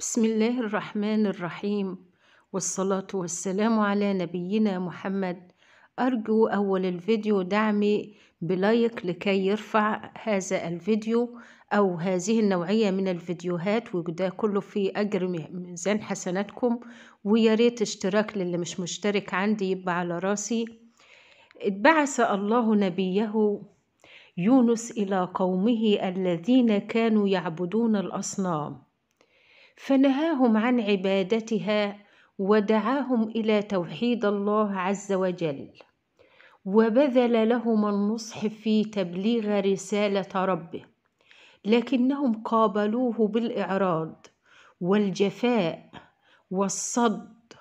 بسم الله الرحمن الرحيم والصلاة والسلام على نبينا محمد أرجو أول الفيديو دعمي بلايك لكي يرفع هذا الفيديو أو هذه النوعية من الفيديوهات وده كله في أجر ميزان حسناتكم ويا ريت اشتراك للي مش مشترك عندي يبقى على راسي اتبعث الله نبيه يونس إلى قومه الذين كانوا يعبدون الأصنام فنهاهم عن عبادتها ودعاهم الى توحيد الله عز وجل وبذل لهم النصح في تبليغ رساله ربه لكنهم قابلوه بالاعراض والجفاء والصد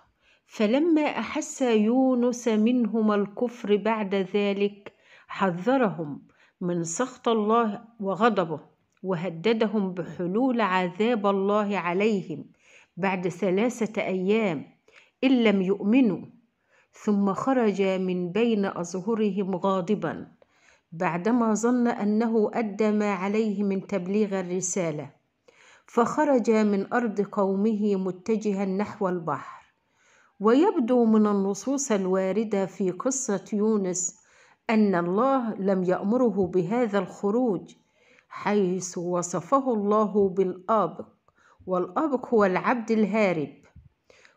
فلما احس يونس منهم الكفر بعد ذلك حذرهم من سخط الله وغضبه وهددهم بحلول عذاب الله عليهم بعد ثلاثة أيام إن لم يؤمنوا ثم خرج من بين أظهرهم غاضبا بعدما ظن أنه أدى ما عليه من تبليغ الرسالة فخرج من أرض قومه متجها نحو البحر ويبدو من النصوص الواردة في قصة يونس أن الله لم يأمره بهذا الخروج حيث وصفه الله بالآبق والآبق هو العبد الهارب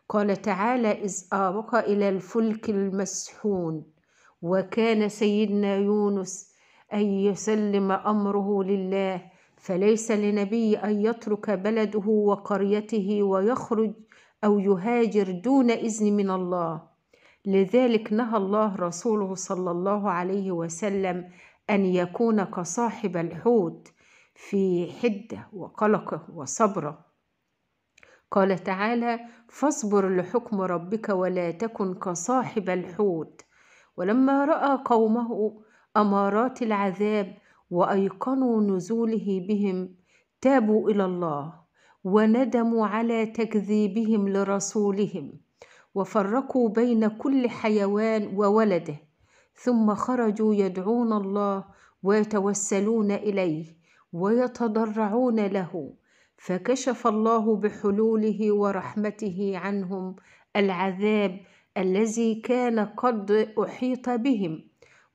قال تعالى إذ آبق إلى الفلك المسحون وكان سيدنا يونس أن يسلم أمره لله فليس لنبي أن يترك بلده وقريته ويخرج أو يهاجر دون إذن من الله لذلك نهى الله رسوله صلى الله عليه وسلم أن يكون كصاحب الحوت في حدة وقلقه وصبره قال تعالى فاصبر لحكم ربك ولا تكن كصاحب الحوت ولما راى قومه امارات العذاب وايقنوا نزوله بهم تابوا الى الله وندموا على تكذيبهم لرسولهم وفرقوا بين كل حيوان وولده ثم خرجوا يدعون الله ويتوسلون اليه ويتضرعون له فكشف الله بحلوله ورحمته عنهم العذاب الذي كان قد احيط بهم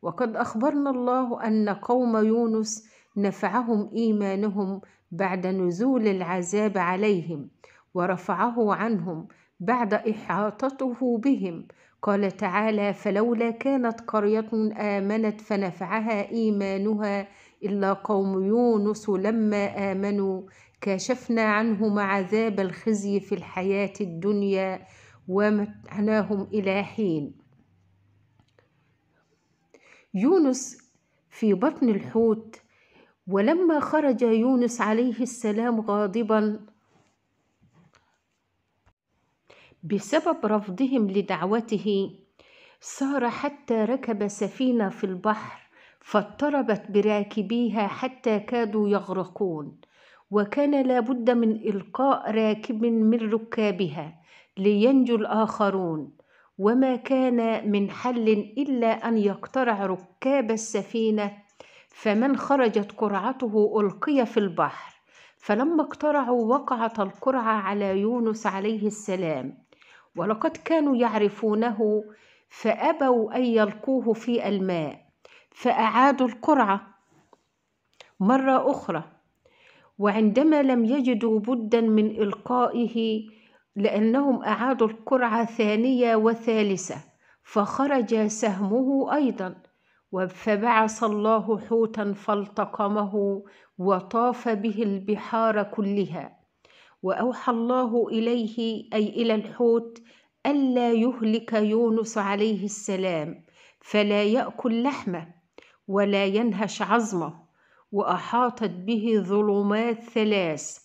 وقد اخبرنا الله ان قوم يونس نفعهم ايمانهم بعد نزول العذاب عليهم ورفعه عنهم بعد احاطته بهم قال تعالى فلولا كانت قرية آمنت فنفعها إيمانها إلا قوم يونس لما آمنوا كشفنا عنهم عذاب الخزي في الحياة الدنيا ومتعناهم إلى حين يونس في بطن الحوت ولما خرج يونس عليه السلام غاضبا بسبب رفضهم لدعوته صار حتى ركب سفينة في البحر فاضطربت براكبيها حتى كادوا يغرقون وكان لابد من إلقاء راكب من ركابها لينجو الآخرون وما كان من حل إلا أن يقترع ركاب السفينة فمن خرجت قرعته ألقي في البحر فلما اقترعوا وقعت القرعة على يونس عليه السلام ولقد كانوا يعرفونه فابوا ان يلقوه في الماء فاعادوا القرعه مره اخرى وعندما لم يجدوا بدا من القائه لانهم اعادوا القرعه ثانيه وثالثه فخرج سهمه ايضا فبعث الله حوتا فالتقمه وطاف به البحار كلها واوحى الله اليه اي الى الحوت الا يهلك يونس عليه السلام فلا ياكل لحمه ولا ينهش عظمه واحاطت به ظلمات ثلاث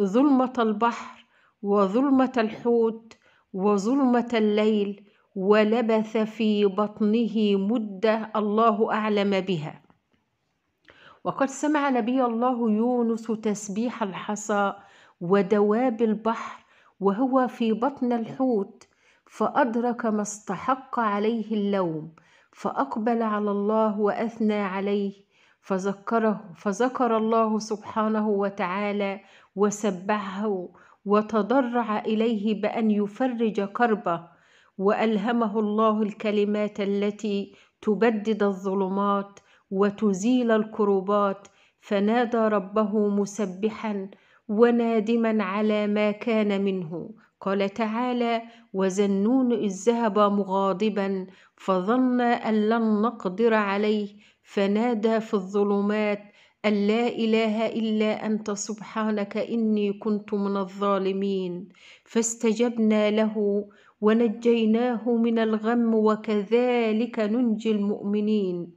ظلمه البحر وظلمه الحوت وظلمه الليل ولبث في بطنه مده الله اعلم بها وقد سمع نبي الله يونس تسبيح الحصى ودواب البحر وهو في بطن الحوت فأدرك ما استحق عليه اللوم فأقبل على الله وأثنى عليه فذكره فذكر الله سبحانه وتعالى وسبحه وتضرع إليه بأن يفرج كربه وألهمه الله الكلمات التي تبدد الظلمات وتزيل الكروبات فنادى ربه مسبحا ونادما على ما كان منه قال تعالى وزنون إذ ذهب مغاضبا فظن أن لن نقدر عليه فنادى في الظلمات أن لا إله إلا أنت سبحانك إني كنت من الظالمين فاستجبنا له ونجيناه من الغم وكذلك ننجي المؤمنين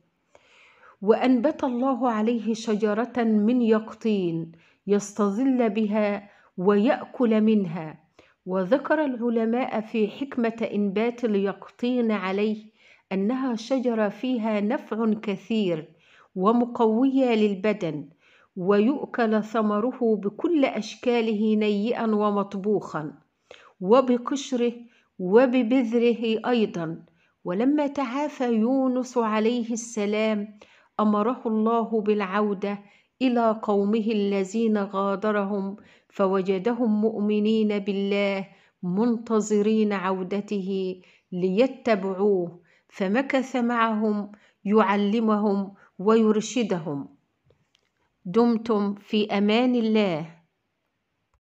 وأنبت الله عليه شجرة من يقطين يستظل بها ويأكل منها وذكر العلماء في حكمة إنبات اليقطين عليه أنها شجرة فيها نفع كثير ومقوية للبدن ويؤكل ثمره بكل أشكاله نيئا ومطبوخا وبقشره وببذره أيضا ولما تعافى يونس عليه السلام أمره الله بالعودة إلى قومه الذين غادرهم فوجدهم مؤمنين بالله منتظرين عودته ليتبعوه فمكث معهم يعلمهم ويرشدهم دمتم في امان الله